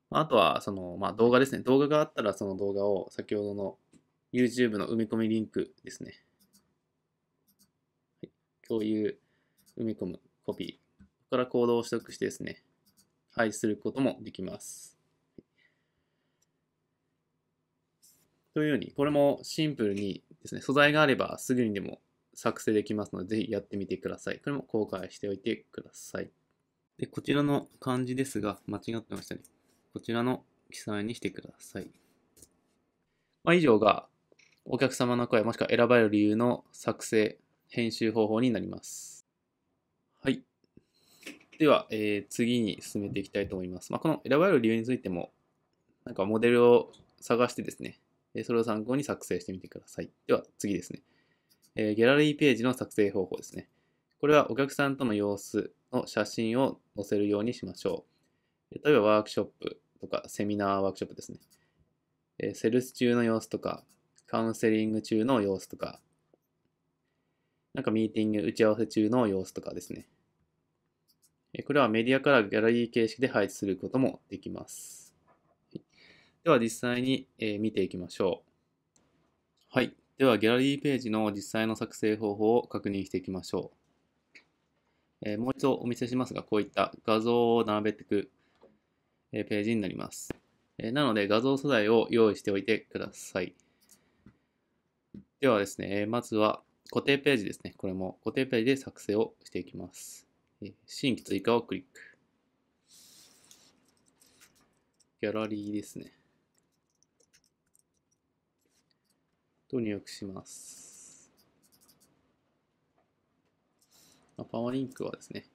あとは、その、まあ、動画ですね。動画があったら、その動画を先ほどの YouTube の埋め込みリンクですね。はい、共有、埋め込む、コピー。ここからコードを取得してですね、配布することもできます。というように、これもシンプルにですね、素材があればすぐにでも作成できますので、ぜひやってみてください。これも公開しておいてください。で、こちらの漢字ですが、間違ってましたね。こちらの記載にしてください。まあ、以上がお客様の声もしくは選ばれる理由の作成、編集方法になります。はい。では、えー、次に進めていきたいと思います。まあ、この選ばれる理由についても、なんかモデルを探してですね、それを参考に作成してみてください。では次ですね。えギャラリーページの作成方法ですね。これはお客さんとの様子の写真を載せるようにしましょう。例えばワークショップとかセミナーワークショップですね。えセルス中の様子とか、カウンセリング中の様子とか、なんかミーティング、打ち合わせ中の様子とかですね。これはメディアからギャラリー形式で配置することもできます。では実際に、え見ていきましょう。はい。ではギャラリーページの実際の作成方法を確認していきましょう。えもう一度お見せしますが、こういった画像を並べていく、えページになります。えなので画像素材を用意しておいてください。ではですね、まずは固定ページですね。これも固定ページで作成をしていきます。新規追加をクリック。ギャラリーですね。と入力します。まあ、パワーリンクはですね、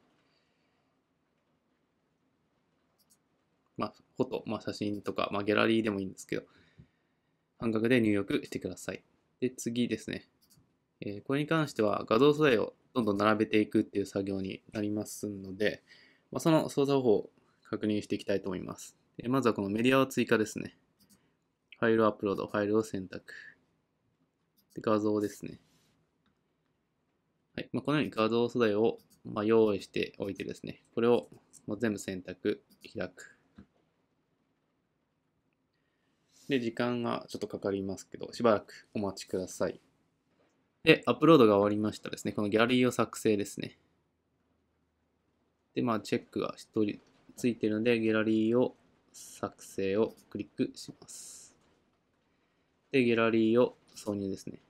まあ、フォト、まあ、写真とか、まあ、ギャラリーでもいいんですけど、半額で入力してください。で、次ですね。えー、これに関しては画像素材をどんどん並べていくっていう作業になりますので、まあ、その操作方法を確認していきたいと思います。でまずはこのメディアを追加ですね。ファイルアップロード、ファイルを選択。で、画像ですね。はい。まあ、このように画像素材を、まあ、用意しておいてですね、これを、全部選択、開く。で、時間がちょっとかかりますけど、しばらくお待ちください。で、アップロードが終わりましたですね。このギャラリーを作成ですね。で、まあ、チェックが一人ついてるので、ギャラリーを作成をクリックします。で、ギャラリーを挿入ですね。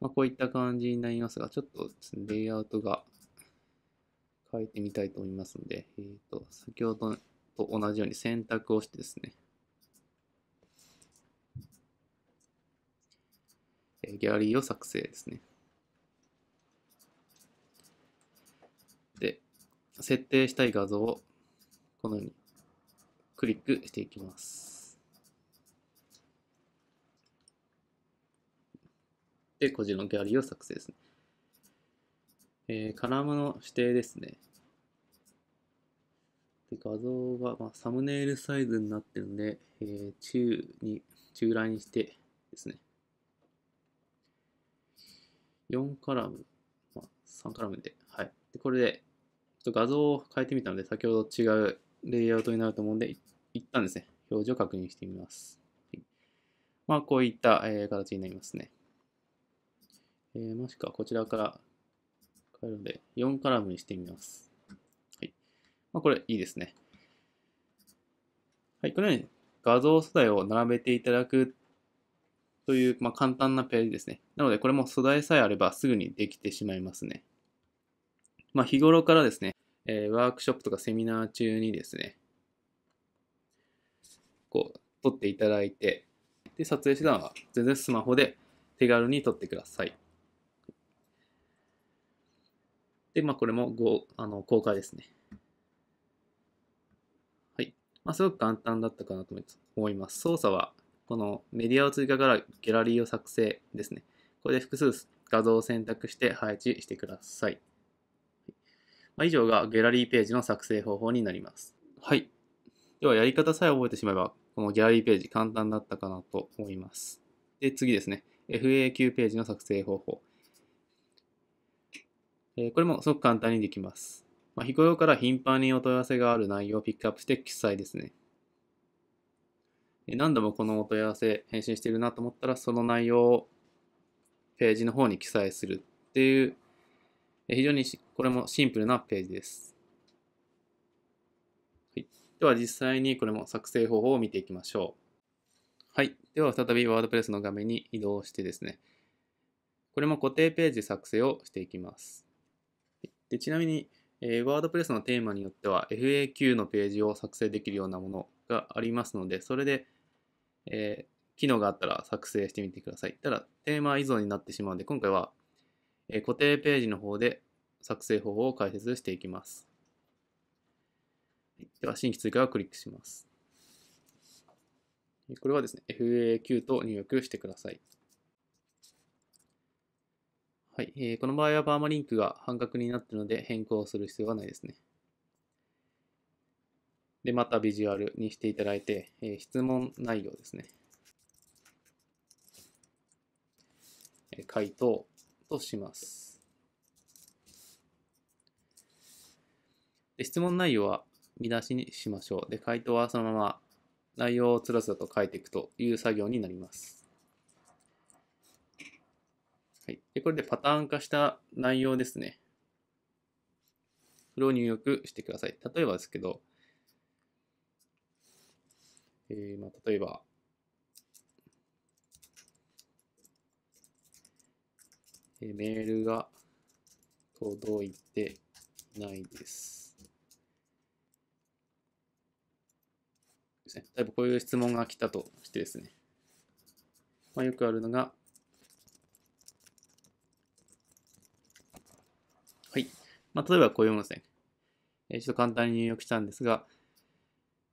まあ、こういった感じになりますが、ちょっとレイアウトが変えてみたいと思いますので、えっ、ー、と、先ほどと同じように選択をしてですね、ギャラリーを作成ですね。で、設定したい画像をこのようにクリックしていきます。で、個人のギャラリーを作成ですね。えー、カラムの指定ですね。で画像が、まあ、サムネイルサイズになってるので、えー、中に、中来にしてですね。4カラム、まあ、3カラムで、はい。でこれで、ちょっと画像を変えてみたので、先ほど違うレイアウトになると思うんで、一旦ですね、表示を確認してみます。はい、まあ、こういった、えー、形になりますね。えー、もしくはこちらから変えるので、4カラムにしてみます。はい。まあ、これいいですね。はい、このように画像素材を並べていただくという、まあ、簡単なページですね。なので、これも素材さえあればすぐにできてしまいますね。まあ、日頃からですね、えー、ワークショップとかセミナー中にですね、こう、撮っていただいて、で、撮影手段は全然スマホで手軽に撮ってください。で、まあ、これもごあの公開ですね。はい。まあ、すごく簡単だったかなと思います。操作は、このメディアを追加からギャラリーを作成ですね。これで複数画像を選択して配置してください。まあ、以上がギャラリーページの作成方法になります。はい。では、やり方さえ覚えてしまえば、このギャラリーページ簡単だったかなと思います。で、次ですね。FAQ ページの作成方法。えこれもすごく簡単にできます。まあ、日頃から頻繁にお問い合わせがある内容をピックアップして記載ですね。何度もこのお問い合わせ返信してるなと思ったら、その内容をページの方に記載するっていう、非常にこれもシンプルなページです。はい、では実際にこれも作成方法を見ていきましょう。はい。では再び WordPress の画面に移動してですね、これも固定ページ作成をしていきます。でちなみに、えー、WordPress のテーマによっては FAQ のページを作成できるようなものがありますので、それで、えー、機能があったら作成してみてください。ただ、テーマ依存になってしまうので、今回は、えー、固定ページの方で作成方法を解説していきます。では、新規追加をクリックします。これはですね、FAQ と入力してください。はい、えー、この場合はパーマリンクが半角になっているので変更する必要がないですね。で、またビジュアルにしていただいて、えー、質問内容ですね。えー、回答とします。で質問内容は見出しにしましょう。で、回答はそのまま内容をつらつらと書いていくという作業になります。はい。で、これでパターン化した内容ですね。それを入力してください。例えばですけど、えー、まあ例えば、えメールが届いてないです。ですね。例えばこういう質問が来たとしてですね。まあ、よくあるのが、はい。まあ、例えばこういうものですね。えー、ちょっと簡単に入力したんですが、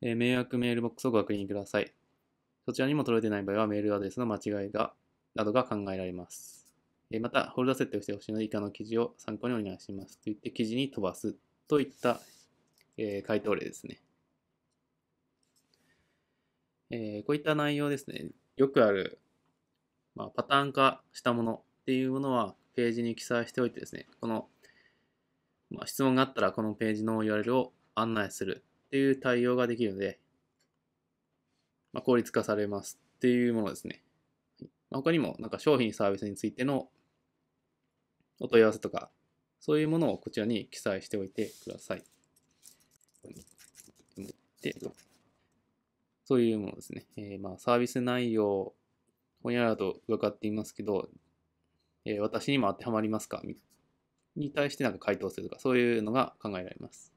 えー、迷惑メールボックスをご確認ください。そちらにも届いてない場合はメールアドレスの間違いが、などが考えられます。えー、また、フォルダ設定をしてほしいので、以下の記事を参考にお願いします。と言って、記事に飛ばす。といった、え回答例ですね。えこういった内容ですね。よくある、まあ、パターン化したものっていうものは、ページに記載しておいてですね、このまあ、質問があったらこのページの URL を案内するっていう対応ができるので、まあ、効率化されますっていうものですね。まあ、他にもなんか商品サービスについてのお問い合わせとか、そういうものをこちらに記載しておいてください。そういうものですね。えー、まあサービス内容、ほにゃららと伺っていますけど、えー、私にも当てはまりますかみに対してなんか回答するとか、そういうのが考えられます。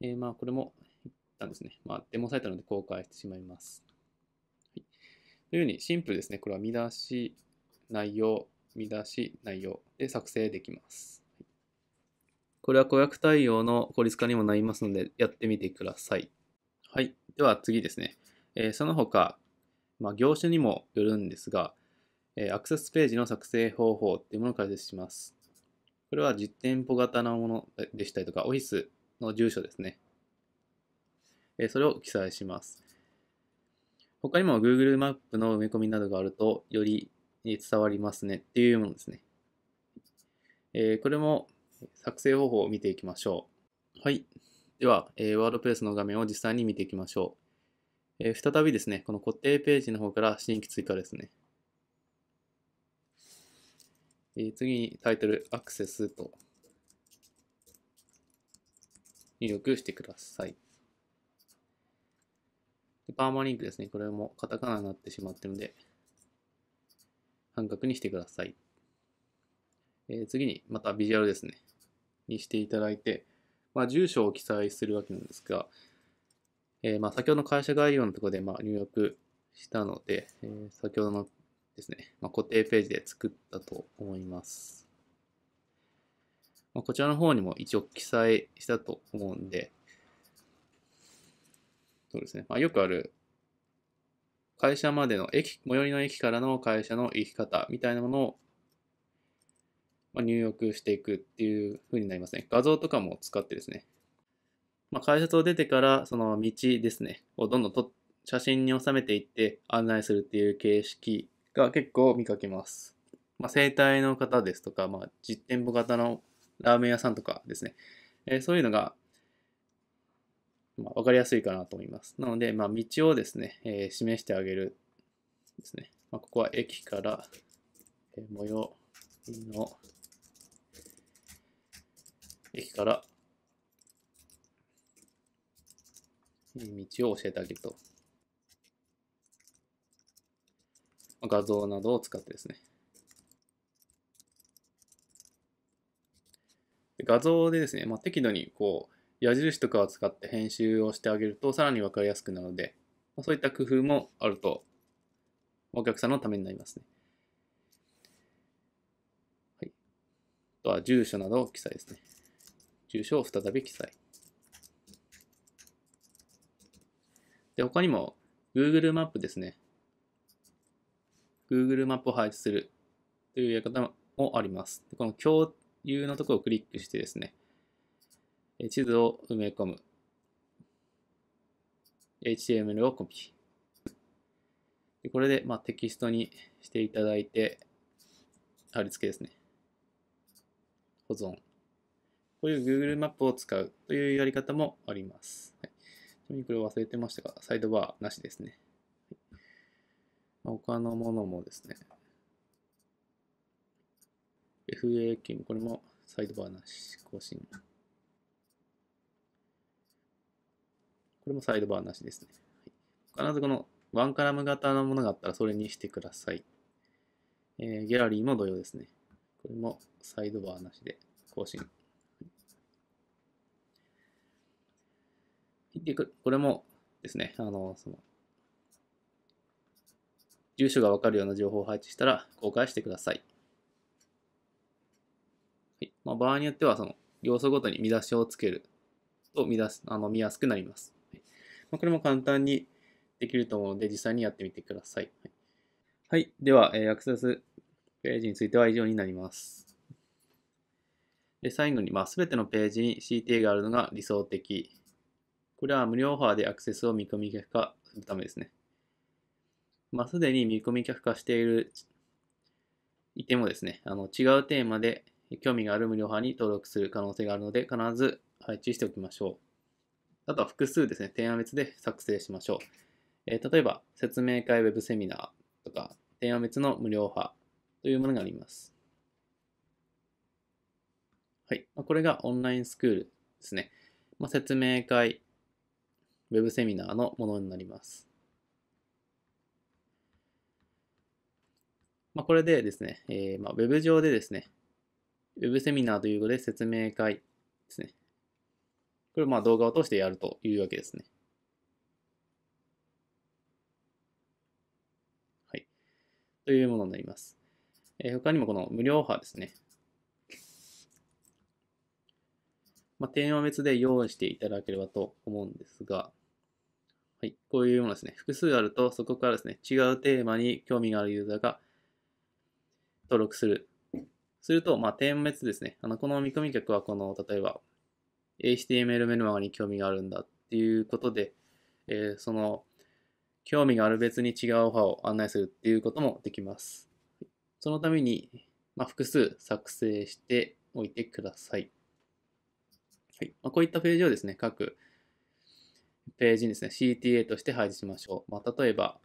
えー、まあ、これも一旦ですね、まあ、デモサイトなので公開してしまいます。はい、というように、シンプルですね。これは見出し、内容、見出し、内容で作成できます。はい、これは公約対応の効率化にもなりますので、やってみてください。はい。では次ですね。えー、その他、まあ、業種にもよるんですが、えー、アクセスページの作成方法っていうものを解説します。これは実店舗型のものでしたりとか、オフィスの住所ですね。えそれを記載します。他にも Google マップの埋め込みなどがあると、より伝わりますねっていうものですね。えこれも作成方法を見ていきましょう。はい。では、えー、WordPress の画面を実際に見ていきましょう。え再びですね、この固定ページの方から新規追加ですね。え次にタイトル、アクセスと入力してください。パーマリンクですね。これもカタカナになってしまってるので、半角にしてください。え次に、またビジュアルですね。にしていただいて、まあ、住所を記載するわけなんですが、えー、まあ先ほどの会社概要のところでま入力したので、えー、先ほどのですね、まあ、固定ページで作ったと思います。まあ、こちらの方にも一応記載したと思うんで、そうですね、まあ、よくある会社までの駅、最寄りの駅からの会社の行き方みたいなものをま入力していくっていう風になりますね。画像とかも使ってですね。まあ、改札出てから、その道ですね、をどんどんと写真に収めていって案内するっていう形式が結構見かけます。まあ、生体の方ですとか、まあ、実店舗型のラーメン屋さんとかですね。えー、そういうのが、まあ、分かりやすいかなと思います。なので、まあ、道をですね、えー、示してあげるですね。まあ、ここは駅から、えー、最の駅から、道を教えてあげると。画像などを使ってですね。画像でですね、まあ、適度にこう矢印とかを使って編集をしてあげるとさらに分かりやすくなるので、まあ、そういった工夫もあるとお客さんのためになりますね。はい、あとは住所などを記載ですね。住所を再び記載。で他にも Google マップですね。Google マップを配置するというやり方もあります。でこの共有のところをクリックしてですね、地図を埋め込む。HTML をコピー。でこれで、まあ、テキストにしていただいて、貼り付けですね。保存。こういう Google マップを使うというやり方もあります。はい、ちなみにこれを忘れてましたが、サイドバーなしですね。他のものもですね、FAQ、これもサイドバーなし更新。これもサイドバーなしですね。必ずこのワンカラム型のものがあったらそれにしてください。えー、ギャラリーも同様ですね。これもサイドバーなしで更新。で、これもですね、あの、その、住所がわかるような情報を配置したら公開してください。はいまあ、場合によっては、その要素ごとに見出しをつけると見出すあの見やすくなります。はいまあ、これも簡単にできると思うので、実際にやってみてください。はい、はい、では、えー、アクセスページについては以上になります。で最後に、まあ、全てのページに CTA があるのが理想的。これは無料オファーでアクセスを見込み果するためですね。まあ、すでに見込み客化している、いてもですね、あの違うテーマで興味がある無料派に登録する可能性があるので、必ず配置しておきましょう。あとは複数ですね、提案別で作成しましょう。えー、例えば、説明会ウェブセミナーとか、提案別の無料派というものがあります。はい。これがオンラインスクールですね。まあ、説明会、ウェブセミナーのものになります。まあ、これでですね、えー、まあ、ウェブ上でですね、ウェブセミナーということで説明会ですね。これまあ動画を通してやるというわけですね。はい。というものになります。えー、他にもこの無料派ですね。まあ、テーマ別で用意していただければと思うんですが、はい、こういうものですね。複数あると、そこからですね、違うテーマに興味があるユーザーが登録する。すると、まあ、点滅ですね。あの、この見込み客は、この、例えば、HTML メルマガに興味があるんだっていうことで、えー、その、興味がある別に違うオファーを案内するっていうこともできます。そのために、まあ、複数作成しておいてください。はい。まあ、こういったページをですね、各ページにですね、CTA として配置しましょう。まあ、例えば、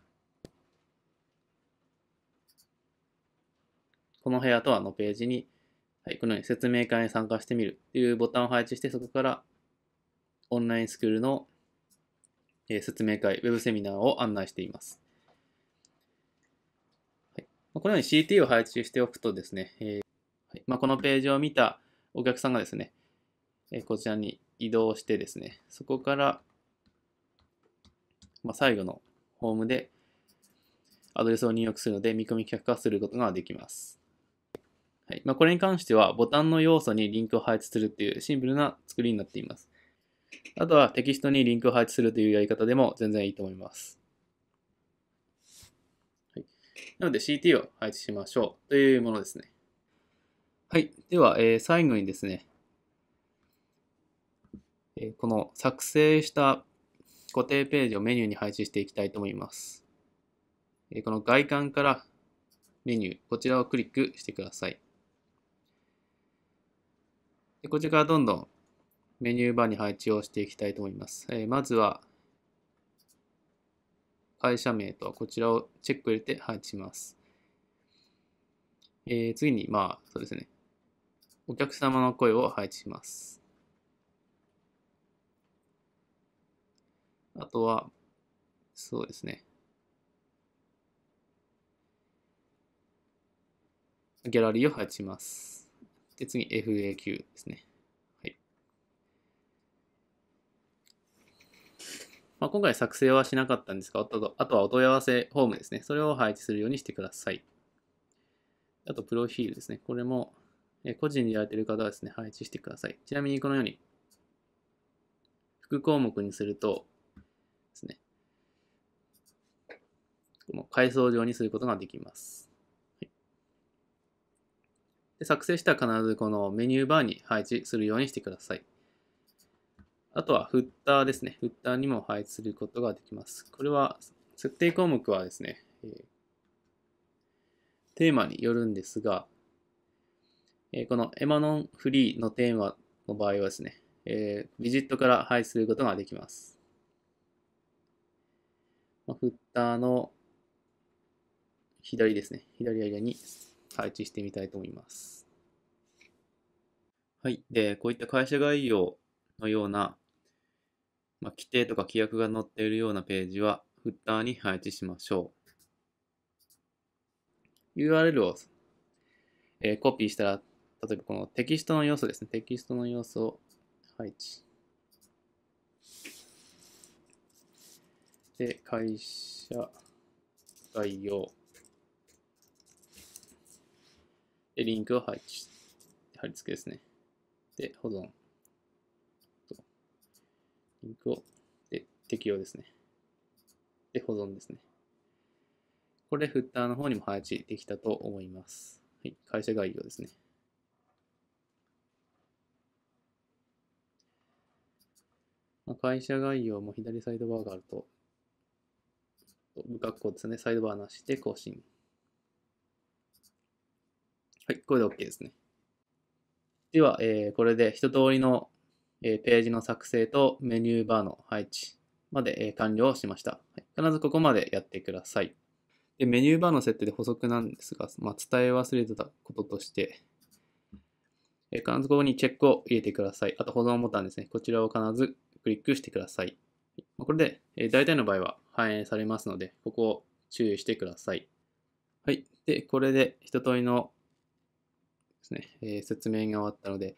この部屋とはのページに、はい、このように説明会に参加してみるというボタンを配置して、そこからオンラインスクールの、え説明会、ウェブセミナーを案内しています。はい、このように CT を配置しておくとですね、えー、まあ、このページを見たお客さんがですね、えー、こちらに移動してですね、そこから、まあ、最後のホームでアドレスを入力するので見込み客化することができます。はいまあ、これに関してはボタンの要素にリンクを配置するっていうシンプルな作りになっています。あとはテキストにリンクを配置するというやり方でも全然いいと思います。はい、なので CT を配置しましょうというものですね。はい。では、えー、最後にですね、えー、この作成した固定ページをメニューに配置していきたいと思います。えー、この外観からメニュー、こちらをクリックしてください。でこちらからどんどんメニューバーに配置をしていきたいと思います。えー、まずは、会社名とこちらをチェック入れて配置します。えー、次に、まあ、そうですね。お客様の声を配置します。あとは、そうですね。ギャラリーを配置します。で、次 FAQ ですね。はい。まあ、今回作成はしなかったんですが、あととはお問い合わせフォームですね。それを配置するようにしてください。あと、プロフィールですね。これも、え個人でやられている方はですね、配置してください。ちなみにこのように、副項目にするとですね、この階層上にすることができます。で作成したら必ずこのメニューバーに配置するようにしてください。あとはフッターですね。フッターにも配置することができます。これは設定項目はですね、えー、テーマによるんですが、えー、このエマノンフリーのテーマの場合はですね、えー、ビジットから配置することができます。フッターの左ですね。左間に配置してみたいと思います。はい。で、こういった会社概要のような、まあ、規定とか規約が載っているようなページは、フッターに配置しましょう。URL を、えー、コピーしたら、例えばこのテキストの要素ですね。テキストの要素を配置。で、会社概要。で、リンクを配置貼り付けですね。で、保存。リンクを、で、適用ですね。で、保存ですね。これ、フッターの方にも配置できたと思います。はい、会社概要ですね。まあ、会社概要も左サイドバーがあると、部格好ですね、サイドバーなしで更新。はい、これで OK ですね。では、えー、これで一通りの、えー、ページの作成とメニューバーの配置まで、えー、完了しました、はい。必ずここまでやってください。でメニューバーの設定で補足なんですが、まあ、伝え忘れてたこととして、えー、必ずここにチェックを入れてください。あと保存ボタンですね。こちらを必ずクリックしてください。これで、えー、大体の場合は反映されますので、ここを注意してください。はい。で、これで一通りのですね、えー、説明が終わったので、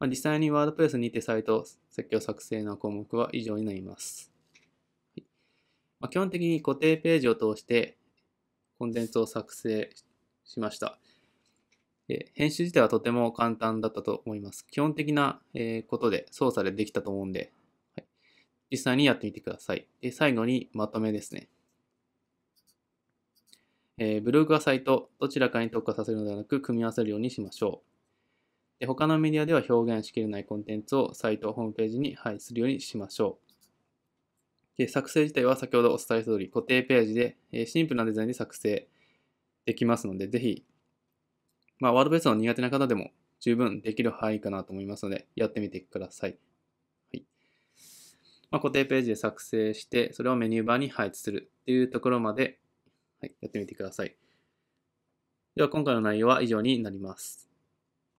まあ、実際に WordPress にてサイト設計を作成の項目は以上になります。はいまあ、基本的に固定ページを通してコンテンツを作成しました。え編集自体はとても簡単だったと思います。基本的な、えことで操作でできたと思うんで、はい、実際にやってみてください。で最後にまとめですね。えー、ブログはサイト、どちらかに特化させるのではなく、組み合わせるようにしましょう。で他のメディアでは表現しきれないコンテンツをサイト、ホームページに配置するようにしましょう。で作成自体は先ほどお伝えした通り、固定ページで、えー、シンプルなデザインで作成できますので、ぜひ、まあ、ワードベースの苦手な方でも十分できる範囲かなと思いますので、やってみてください。はいまあ、固定ページで作成して、それをメニューバーに配置するというところまではい、やってみてください。では今回の内容は以上になります。